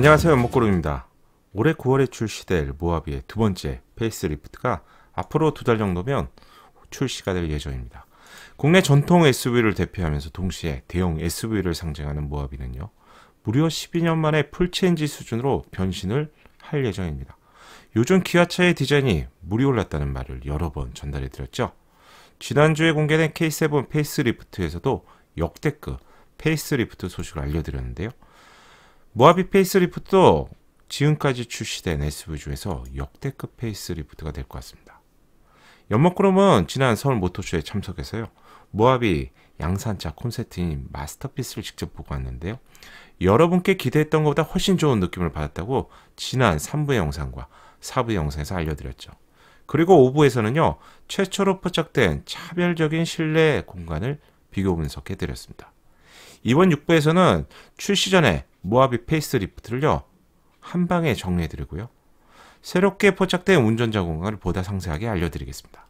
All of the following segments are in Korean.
안녕하세요 연목구름입니다. 올해 9월에 출시될 모하비의 두 번째 페이스리프트가 앞으로 두 달 정도면 출시가 될 예정입니다. 국내 전통 SUV를 대표하면서 동시에 대형 SUV를 상징하는 모하비는요. 무려 12년 만에 풀체인지 수준으로 변신을 할 예정입니다. 요즘 기아차의 디자인이 물이 올랐다는 말을 여러 번 전달해 드렸죠. 지난주에 공개된 K7 페이스리프트에서도 역대급 페이스리프트 소식을 알려드렸는데요. 모하비 페이스리프트도 지금까지 출시된 SUV중에서 역대급 페이스리프트가 될 것 같습니다. 연목그룹은 지난 서울 모터쇼에 참석해서요. 모하비 양산차 콘셉트인 마스터피스를 직접 보고 왔는데요. 여러분께 기대했던 것보다 훨씬 좋은 느낌을 받았다고 지난 3부 영상과 4부 영상에서 알려드렸죠. 그리고 5부에서는요. 최초로 포착된 차별적인 실내 공간을 비교 분석해드렸습니다. 이번 6부에서는 출시 전에 모하비 페이스리프트를요 한 방에 정리해드리고요 새롭게 포착된 운전자 공간을 보다 상세하게 알려드리겠습니다.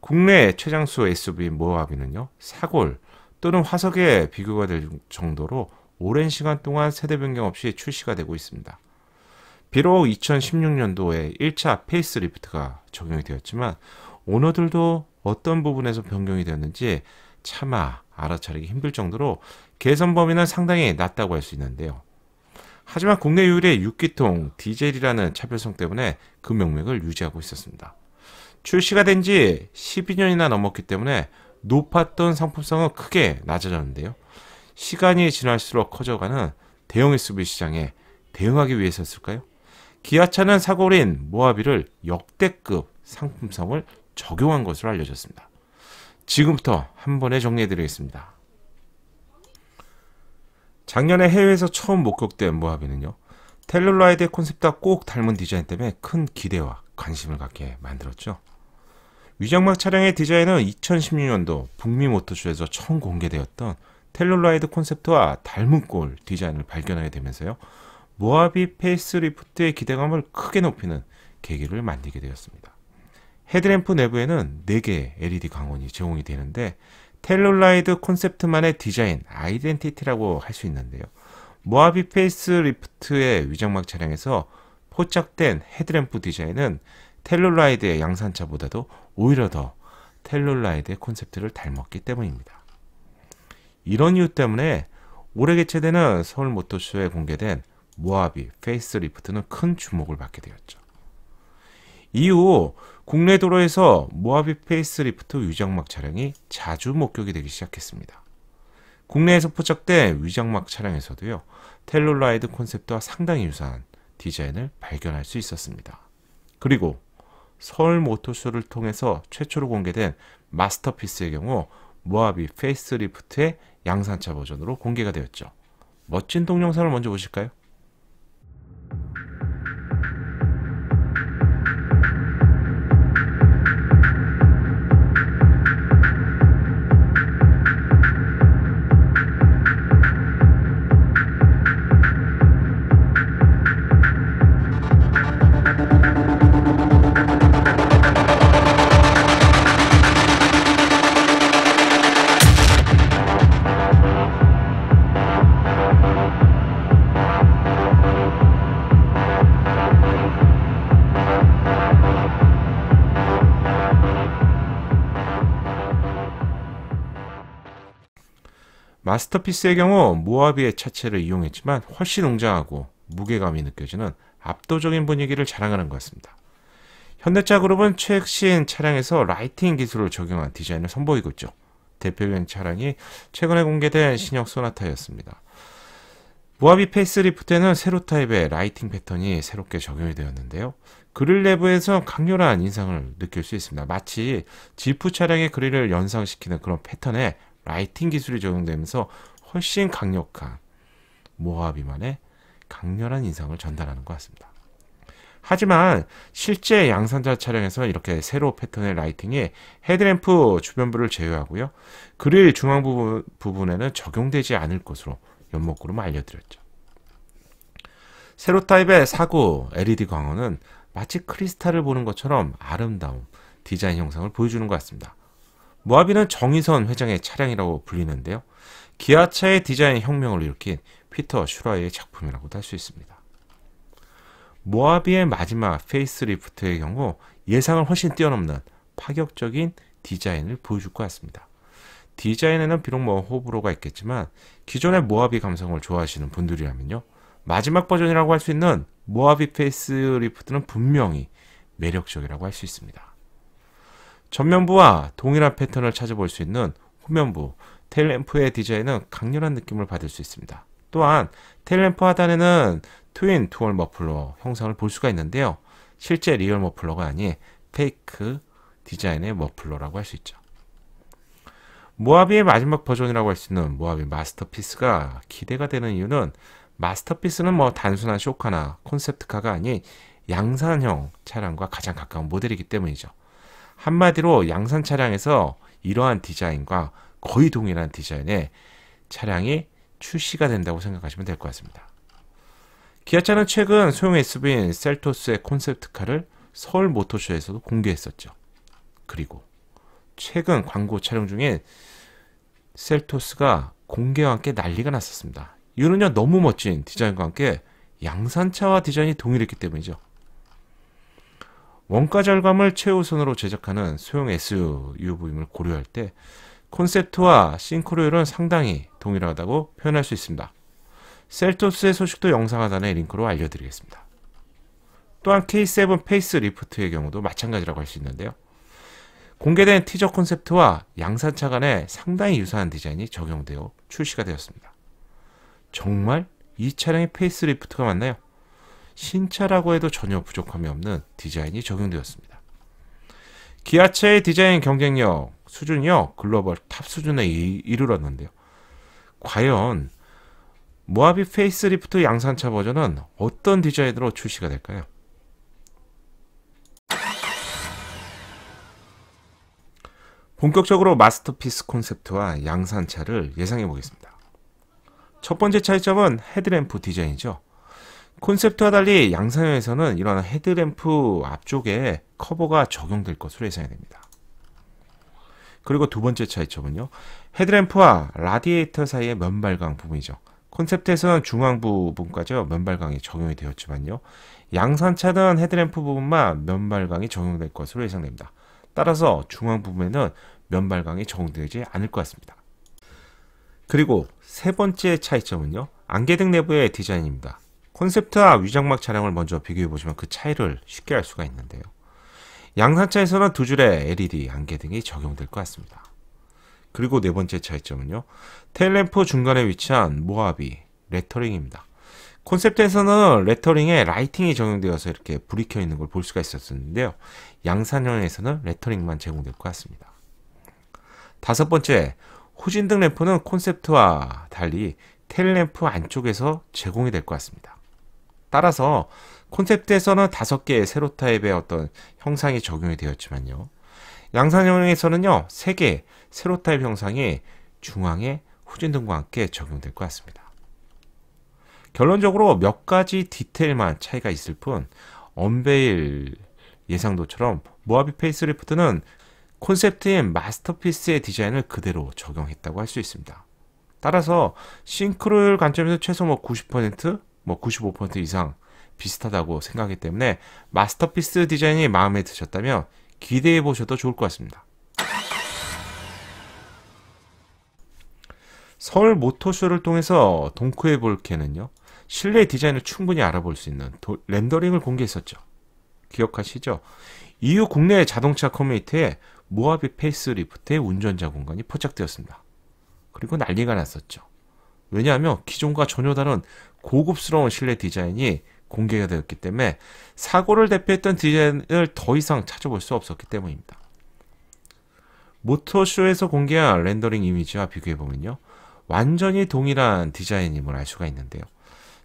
국내 최장수 SUV 모하비는요 사골 또는 화석에 비교가 될 정도로 오랜 시간 동안 세대 변경 없이 출시가 되고 있습니다. 비록 2016년도에 1차 페이스리프트가 적용이 되었지만 오너들도 어떤 부분에서 변경이 되었는지 차마 알아차리기 힘들 정도로 개선 범위는 상당히 낮다고 할 수 있는데요. 하지만 국내 유일의 6기통 디젤이라는 차별성 때문에 그 명맥을 유지하고 있었습니다. 출시가 된 지 12년이나 넘었기 때문에 높았던 상품성은 크게 낮아졌는데요. 시간이 지날수록 커져가는 대형 SUV 시장에 대응하기 위해서였을까요? 기아차는 사고린 모하비를 역대급 상품성을 적용한 것으로 알려졌습니다. 지금부터 한 번에 정리해 드리겠습니다. 작년에 해외에서 처음 목격된 모하비는요. 텔룰라이드의 콘셉트와 꼭 닮은 디자인 때문에 큰 기대와 관심을 갖게 만들었죠. 위장막 차량의 디자인은 2016년도 북미 모터쇼에서 처음 공개되었던 텔룰라이드 콘셉트와 닮은 꼴 디자인을 발견하게 되면서요. 모하비 페이스리프트의 기대감을 크게 높이는 계기를 만들게 되었습니다. 헤드램프 내부에는 4개의 LED 광원이 제공이 되는데 텔룰라이드 콘셉트만의 디자인, 아이덴티티라고 할 수 있는데요. 모하비 페이스 리프트의 위장막 차량에서 포착된 헤드램프 디자인은 텔룰라이드의 양산차보다도 오히려 더 텔룰라이드의 콘셉트를 닮았기 때문입니다. 이런 이유 때문에 올해 개최되는 서울 모터쇼에 공개된 모하비 페이스 리프트는 큰 주목을 받게 되었죠. 이후 국내 도로에서 모하비 페이스리프트 위장막 차량이 자주 목격이 되기 시작했습니다. 국내에서 포착된 위장막 차량에서도요. 텔룰라이드 콘셉트와 상당히 유사한 디자인을 발견할 수 있었습니다. 그리고 서울 모터쇼를 통해서 최초로 공개된 마스터피스의 경우 모하비 페이스리프트의 양산차 버전으로 공개가 되었죠. 멋진 동영상을 먼저 보실까요? 마스터피스의 경우 모하비의 차체를 이용했지만 훨씬 웅장하고 무게감이 느껴지는 압도적인 분위기를 자랑하는 것 같습니다. 현대차 그룹은 최신 차량에서 라이팅 기술을 적용한 디자인을 선보이고 있죠. 대표적인 차량이 최근에 공개된 신형 소나타였습니다. 모하비 페이스리프트에는 세로 타입의 라이팅 패턴이 새롭게 적용이 되었는데요. 그릴 내부에서 강렬한 인상을 느낄 수 있습니다. 마치 지프 차량의 그릴을 연상시키는 그런 패턴의 라이팅 기술이 적용되면서 훨씬 강력한 모하비만의 강렬한 인상을 전달하는 것 같습니다. 하지만 실제 양산자 차량에서 이렇게 세로 패턴의 라이팅이 헤드램프 주변부를 제외하고요. 그릴 중앙 부분, 부분에는 적용되지 않을 것으로 연목구름 알려드렸죠. 세로 타입의 사고 LED 광원은 마치 크리스탈을 보는 것처럼 아름다운 디자인 형상을 보여주는 것 같습니다. 모하비는 정의선 회장의 차량이라고 불리는데요. 기아차의 디자인 혁명을 일으킨 피터 슈라의 작품이라고도 할 수 있습니다. 모하비의 마지막 페이스리프트의 경우 예상을 훨씬 뛰어넘는 파격적인 디자인을 보여줄 것 같습니다. 디자인에는 비록 뭐 호불호가 있겠지만 기존의 모하비 감성을 좋아하시는 분들이라면요. 마지막 버전이라고 할 수 있는 모하비 페이스리프트는 분명히 매력적이라고 할 수 있습니다. 전면부와 동일한 패턴을 찾아볼 수 있는 후면부 테일램프의 디자인은 강렬한 느낌을 받을 수 있습니다. 또한 테일램프 하단에는 트윈 투얼 머플러 형상을 볼 수가 있는데요. 실제 리얼 머플러가 아닌 페이크 디자인의 머플러라고 할 수 있죠. 모하비의 마지막 버전이라고 할 수 있는 모하비 마스터피스가 기대가 되는 이유는 마스터피스는 뭐 단순한 쇼카나 콘셉트카가 아닌 양산형 차량과 가장 가까운 모델이기 때문이죠. 한마디로 양산 차량에서 이러한 디자인과 거의 동일한 디자인의 차량이 출시가 된다고 생각하시면 될 것 같습니다. 기아차는 최근 소형 SUV인 셀토스의 콘셉트카를 서울 모터쇼에서도 공개했었죠. 그리고 최근 광고 촬영 중인 셀토스가 공개와 함께 난리가 났었습니다. 이유는요, 너무 멋진 디자인과 함께 양산차와 디자인이 동일했기 때문이죠. 원가 절감을 최우선으로 제작하는 소형 SUV임을 고려할 때 콘셉트와 싱크로율은 상당히 동일하다고 표현할 수 있습니다. 셀토스의 소식도 영상 하단의 링크로 알려드리겠습니다. 또한 K7 페이스 리프트의 경우도 마찬가지라고 할 수 있는데요. 공개된 티저 콘셉트와 양산차 간에 상당히 유사한 디자인이 적용되어 출시가 되었습니다. 정말 이 차량의 페이스 리프트가 맞나요? 신차라고 해도 전혀 부족함이 없는 디자인이 적용되었습니다. 기아차의 디자인 경쟁력 수준이요 글로벌 탑 수준에 이르렀는데요. 과연 모하비 페이스리프트 양산차 버전은 어떤 디자인으로 출시가 될까요? 본격적으로 마스터피스 콘셉트와 양산차를 예상해 보겠습니다. 첫 번째 차이점은 헤드램프 디자인이죠. 콘셉트와 달리 양산형에서는 이러한 헤드램프 앞쪽에 커버가 적용될 것으로 예상이 됩니다. 그리고 두 번째 차이점은요. 헤드램프와 라디에이터 사이의 면발광 부분이죠. 콘셉트에서는 중앙 부분까지 면발광이 적용이 되었지만요. 양산차는 헤드램프 부분만 면발광이 적용될 것으로 예상됩니다. 따라서 중앙 부분에는 면발광이 적용되지 않을 것 같습니다. 그리고 세 번째 차이점은요. 안개등 내부의 디자인입니다. 콘셉트와 위장막 차량을 먼저 비교해 보시면 그 차이를 쉽게 알 수가 있는데요. 양산차에서는 두 줄의 LED 안개등이 적용될 것 같습니다. 그리고 네 번째 차이점은요. 테일램프 중간에 위치한 모하비 레터링입니다. 콘셉트에서는 레터링에 라이팅이 적용되어서 이렇게 불이 켜 있는 걸 볼 수가 있었는데요. 양산형에서는 레터링만 제공될 것 같습니다. 다섯 번째, 후진등 램프는 콘셉트와 달리 테일램프 안쪽에서 제공이 될 것 같습니다. 따라서 콘셉트에서는 다섯 개의 세로 타입의 어떤 형상이 적용이 되었지만요. 양산형에서는요, 세 개의 세로 타입 형상이 중앙에 후진등과 함께 적용될 것 같습니다. 결론적으로 몇 가지 디테일만 차이가 있을 뿐 언베일 예상도처럼 모하비 페이스리프트는 콘셉트인 마스터피스의 디자인을 그대로 적용했다고 할 수 있습니다. 따라서 싱크로율 관점에서 최소 뭐 90%, 뭐95% 이상 비슷하다고 생각하기 때문에 마스터피스 디자인이 마음에 드셨다면 기대해 보셔도 좋을 것 같습니다. 서울 모터쇼를 통해서 동크의 볼케는요 실내 디자인을 충분히 알아볼 수 있는 도, 렌더링을 공개했었죠. 기억하시죠? 이후 국내 자동차 커뮤니티에 모하비 페이스리프트의 운전자 공간이 포착되었습니다. 그리고 난리가 났었죠. 왜냐하면 기존과 전혀 다른 고급스러운 실내 디자인이 공개가 되었기 때문에 사고를 대표했던 디자인을 더 이상 찾아볼 수 없었기 때문입니다. 모터쇼에서 공개한 렌더링 이미지와 비교해보면요. 완전히 동일한 디자인임을 알 수가 있는데요.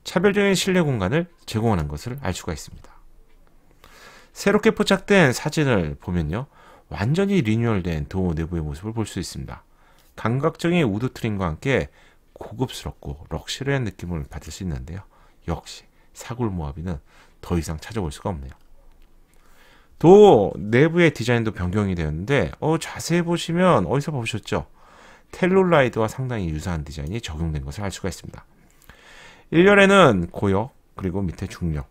차별적인 실내 공간을 제공하는 것을 알 수가 있습니다. 새롭게 포착된 사진을 보면요. 완전히 리뉴얼된 도어 내부의 모습을 볼 수 있습니다. 감각적인 우드 트림과 함께 고급스럽고 럭셔리한 느낌을 받을 수 있는데요. 역시 사골 모하비는 더 이상 찾아볼 수가 없네요. 또 내부의 디자인도 변경이 되었는데 어, 자세히 보시면 어디서 보셨죠? 텔룰라이드와 상당히 유사한 디자인이 적용된 것을 알 수가 있습니다. 1열에는 고역 그리고 밑에 중력,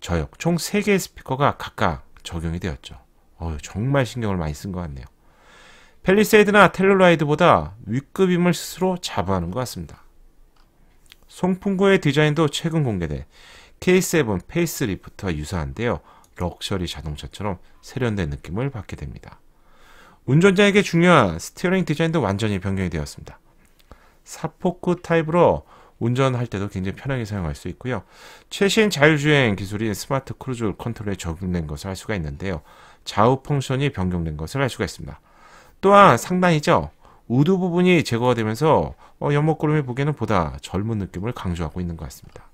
저역 총 3개의 스피커가 각각 적용이 되었죠. 어, 정말 신경을 많이 쓴 것 같네요. 펠리세이드나 텔룰라이드보다 위급임을 스스로 자부하는 것 같습니다. 송풍구의 디자인도 최근 공개돼 K7 페이스리프트와 유사한데요. 럭셔리 자동차처럼 세련된 느낌을 받게 됩니다. 운전자에게 중요한 스티어링 디자인도 완전히 변경이 되었습니다. 사포크 타입으로 운전할 때도 굉장히 편하게 사용할 수 있고요. 최신 자율주행 기술인 스마트 크루즈 컨트롤에 적용된 것을 알 수가 있는데요. 좌우 펑션이 변경된 것을 알 수가 있습니다. 또한 상당히죠 우드 부분이 제거가 되면서 어, 연못구름이 보기에는 보다 젊은 느낌을 강조하고 있는 것 같습니다.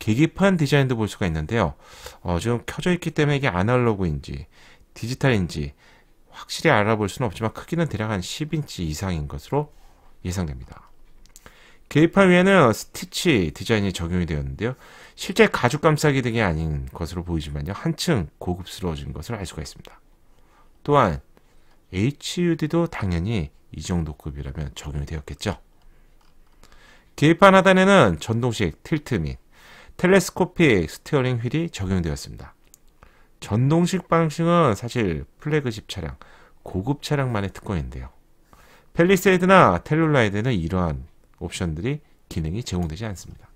계기판 디자인도 볼 수가 있는데요. 어, 지금 켜져 있기 때문에 이게 아날로그인지 디지털인지 확실히 알아볼 수는 없지만 크기는 대략 한 10인치 이상인 것으로 예상됩니다. 계기판 위에는 스티치 디자인이 적용이 되었는데요. 실제 가죽 감싸기 등이 아닌 것으로 보이지만요. 한층 고급스러워진 것을 알 수가 있습니다. 또한 HUD도 당연히 이 정도 급이라면 적용이 되었겠죠. 계기판 하단에는 전동식 틸트 및 텔레스코픽 스티어링 휠이 적용되었습니다. 전동식 방식은 사실 플래그십 차량, 고급 차량만의 특권인데요. 펠리세이드나 텔룰라이드는 이러한 옵션들이 기능이 제공되지 않습니다.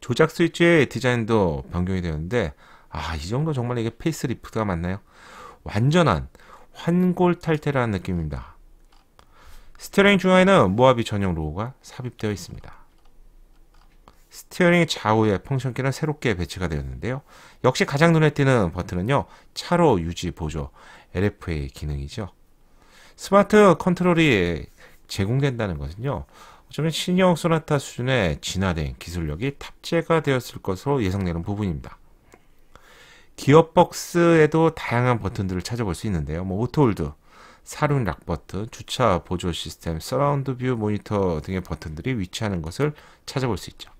조작 스위치의 디자인도 변경이 되었는데 아이 정도 정말 이게 페이스리프트가 맞나요? 완전한 환골탈태라는 느낌입니다. 스티어링 중앙에는 모하비 전용 로고가 삽입되어 있습니다. 스티어링 좌우에 펑션키는 새롭게 배치가 되었는데요. 역시 가장 눈에 띄는 버튼은요. 차로 유지 보조 LFA 기능이죠. 스마트 컨트롤이 제공된다는 것은요. 어쩌면 신형 소나타 수준의 진화된 기술력이 탑재가 되었을 것으로 예상되는 부분입니다. 기어박스에도 다양한 버튼들을 찾아볼 수 있는데요. 뭐 오토홀드, 사륜 락 버튼, 주차 보조 시스템, 서라운드 뷰 모니터 등의 버튼들이 위치하는 것을 찾아볼 수 있죠.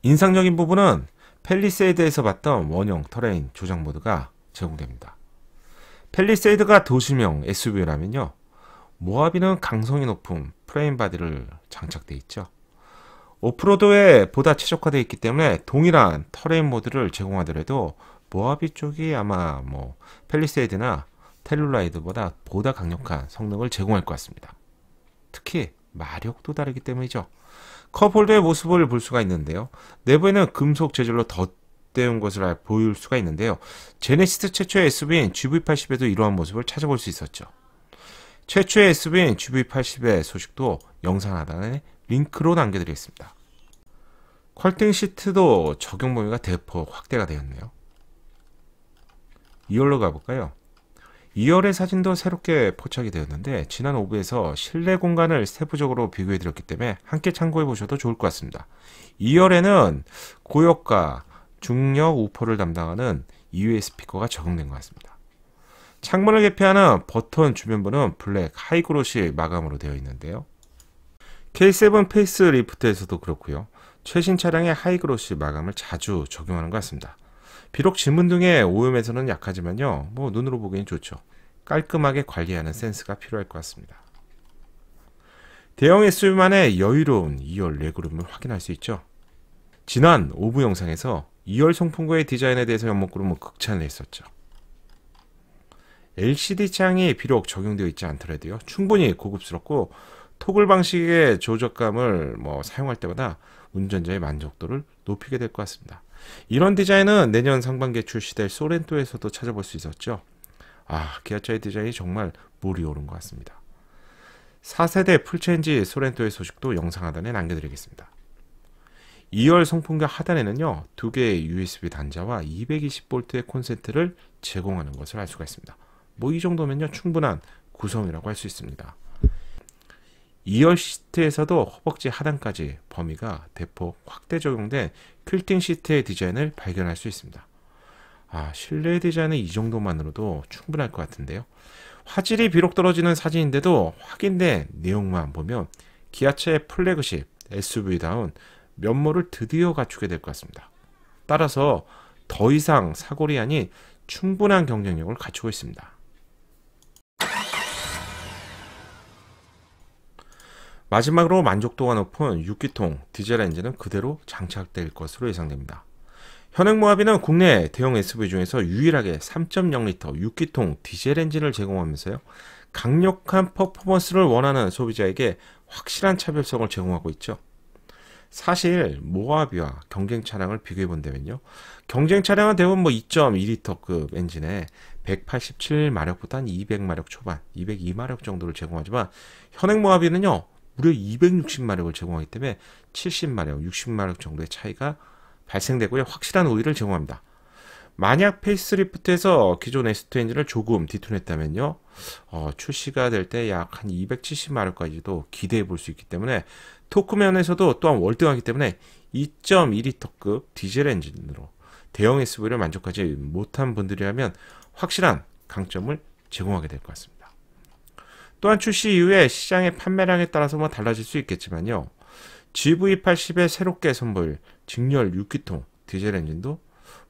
인상적인 부분은 펠리세이드에서 봤던 원형 터레인 조작 모드가 제공됩니다. 펠리세이드가 도시명 SUV라면요. 모하비는 강성이 높은 프레임 바디를 장착되어 있죠. 오프로드에 보다 최적화되어 있기 때문에 동일한 터레인 모드를 제공하더라도 모하비 쪽이 아마 뭐 펠리세이드나 텔룰라이드보다 보다 강력한 성능을 제공할 것 같습니다. 특히 마력도 다르기 때문이죠. 컵홀더의 모습을 볼 수가 있는데요. 내부에는 금속 재질로 덧대운 것을 보일 수가 있는데요. 제네시스 최초의 SUV인 GV80에도 이러한 모습을 찾아볼 수 있었죠. 최초의 SUV인 GV80의 소식도 영상 하단에 링크로 남겨드리겠습니다. 컬팅 시트도 적용 범위가 대폭 확대가 되었네요. 2열로 가볼까요? 2열의 사진도 새롭게 포착이 되었는데 지난 5부에서 실내 공간을 세부적으로 비교해드렸기 때문에 함께 참고해보셔도 좋을 것 같습니다. 2열에는 고역과 중력 우포를 담당하는 2회 스피커가 적용된 것 같습니다. 창문을 개폐하는 버튼 주변부는 블랙 하이그로시 마감으로 되어 있는데요. K7 페이스리프트에서도 그렇고요. 최신 차량의 하이그로시 마감을 자주 적용하는 것 같습니다. 비록 지문 등의 오염에서는 약하지만요. 뭐 눈으로 보기엔 좋죠. 깔끔하게 관리하는 센스가 필요할 것 같습니다. 대형 SUV만의 여유로운 2열 레그룸을 확인할 수 있죠. 지난 5부 영상에서 2열 송풍구의 디자인에 대해서 연목구름을 뭐 극찬을 했었죠. LCD 창이 비록 적용되어 있지 않더라도요. 충분히 고급스럽고 토글 방식의 조작감을 뭐 사용할 때마다 운전자의 만족도를 높이게 될 것 같습니다. 이런 디자인은 내년 상반기에 출시될 소렌토에서도 찾아볼 수 있었죠. 아, 기아차의 디자인이 정말 물이 오른 것 같습니다. 4세대 풀체인지 소렌토의 소식도 영상 하단에 남겨드리겠습니다. 2열 송풍기 하단에는요, 두 개의 USB 단자와 220V의 콘센트를 제공하는 것을 알 수가 있습니다. 뭐 이 정도면요, 충분한 구성이라고 할 수 있습니다. 이어 시트에서도 허벅지 하단까지 범위가 대폭 확대 적용된 퀼팅 시트의 디자인을 발견할 수 있습니다. 아, 실내 디자인은 이 정도만으로도 충분할 것 같은데요. 화질이 비록 떨어지는 사진인데도 확인된 내용만 보면 기아차의 플래그십 SUV다운 면모를 드디어 갖추게 될 것 같습니다. 따라서 더 이상 사골이 아닌 충분한 경쟁력을 갖추고 있습니다. 마지막으로 만족도가 높은 6기통 디젤 엔진은 그대로 장착될 것으로 예상됩니다. 현행 모하비는 국내 대형 SUV 중에서 유일하게 3.0리터 6기통 디젤 엔진을 제공하면서요. 강력한 퍼포먼스를 원하는 소비자에게 확실한 차별성을 제공하고 있죠. 사실 모하비와 경쟁 차량을 비교해 본다면요. 경쟁 차량은 대부분 뭐 2.2리터급 엔진에 187마력보단 200마력 초반, 202마력 정도를 제공하지만 현행 모하비는요. 무려 260마력을 제공하기 때문에 70마력, 60마력 정도의 차이가 발생되고요. 확실한 오일을 제공합니다. 만약 페이스리프트에서 기존 S2 엔진을 조금 뒤 t 했다면요 어, 출시가 될 때 약 한 270마력까지도 기대해 볼 수 있기 때문에 토크면에서도 또한 월등하기 때문에 2.2리터급 디젤 엔진으로 대형 SUV를 만족하지 못한 분들이라면 확실한 강점을 제공하게 될 것 같습니다. 또한 출시 이후에 시장의 판매량에 따라서 뭐 달라질 수 있겠지만요. GV80의 새롭게 선보일 직렬 6기통 디젤 엔진도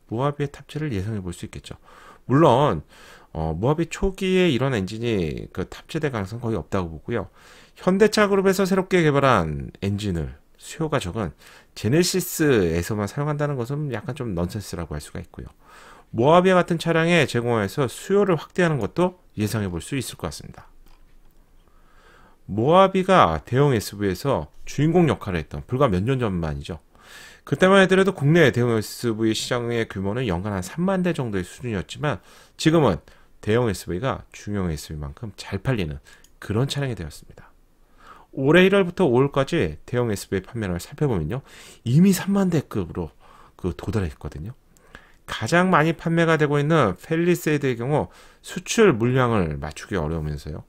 모하비의 탑재를 예상해 볼 수 있겠죠. 물론 어, 모하비 초기에 이런 엔진이 그 탑재될 가능성 거의 없다고 보고요. 현대차 그룹에서 새롭게 개발한 엔진을 수요가 적은 제네시스에서만 사용한다는 것은 약간 좀 넌센스라고 할 수가 있고요. 모하비와 같은 차량에 제공해서 수요를 확대하는 것도 예상해 볼 수 있을 것 같습니다. 모아비가 대형 SUV에서 주인공 역할을 했던 불과 몇 년 전만이죠. 그때만 해도 국내 대형 SUV 시장의 규모는 연간 한 3만 대 정도의 수준이었지만 지금은 대형 SUV가 중형 SUV만큼 잘 팔리는 그런 차량이 되었습니다. 올해 1월부터 5월까지 대형 SUV 판매량을 살펴보면요. 이미 3만 대급으로 그 도달했거든요. 가장 많이 판매가 되고 있는 펠리세이드의 경우 수출 물량을 맞추기 어려우면서요.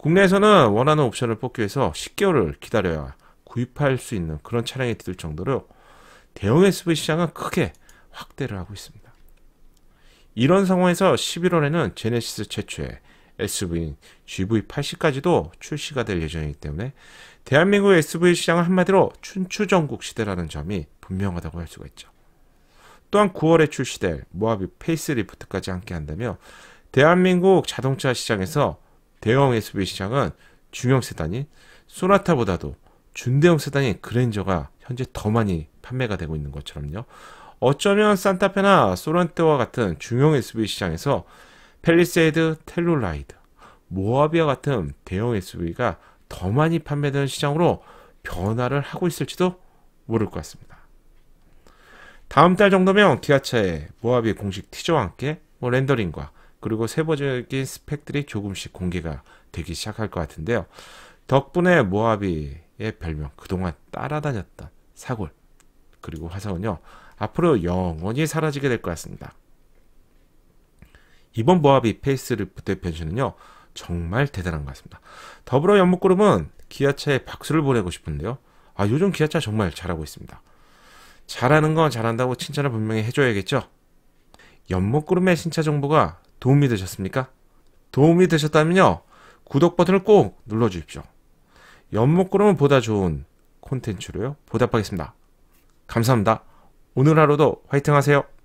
국내에서는 원하는 옵션을 뽑기 위해서 10개월을 기다려야 구입할 수 있는 그런 차량이 될 정도로 대형 SUV 시장은 크게 확대를 하고 있습니다. 이런 상황에서 11월에는 제네시스 최초의 SUV인 GV80까지도 출시가 될 예정이기 때문에 대한민국 SUV 시장은 한마디로 춘추전국 시대라는 점이 분명하다고 할 수가 있죠. 또한 9월에 출시될 모하비 페이스리프트까지 함께한다며 대한민국 자동차 시장에서 대형 SUV 시장은 중형 세단인 소나타보다도 준대형 세단인 그랜저가 현재 더 많이 판매가 되고 있는 것처럼요. 어쩌면 산타페나 소란테와 같은 중형 SUV 시장에서 펠리세이드, 텔룰라이드, 모하비와 같은 대형 SUV가 더 많이 판매되는 시장으로 변화를 하고 있을지도 모를 것 같습니다. 다음 달 정도면 기아차의 모하비 공식 티저와 함께 뭐 렌더링과 그리고 세부적인 스펙들이 조금씩 공개가 되기 시작할 것 같은데요. 덕분에 모하비의 별명, 그동안 따라다녔던 사골, 그리고 화성은요, 앞으로 영원히 사라지게 될 것 같습니다. 이번 모하비 페이스리프트의 변신은요, 정말 대단한 것 같습니다. 더불어 연목구름은 기아차에 박수를 보내고 싶은데요. 아, 요즘 기아차 정말 잘하고 있습니다. 잘하는 건 잘한다고 칭찬을 분명히 해줘야겠죠? 연목구름의 신차 정보가 도움이 되셨습니까? 도움이 되셨다면요. 구독 버튼을 꼭 눌러주십시오. 연목구름은 보다 좋은 콘텐츠로요. 보답하겠습니다. 감사합니다. 오늘 하루도 화이팅 하세요.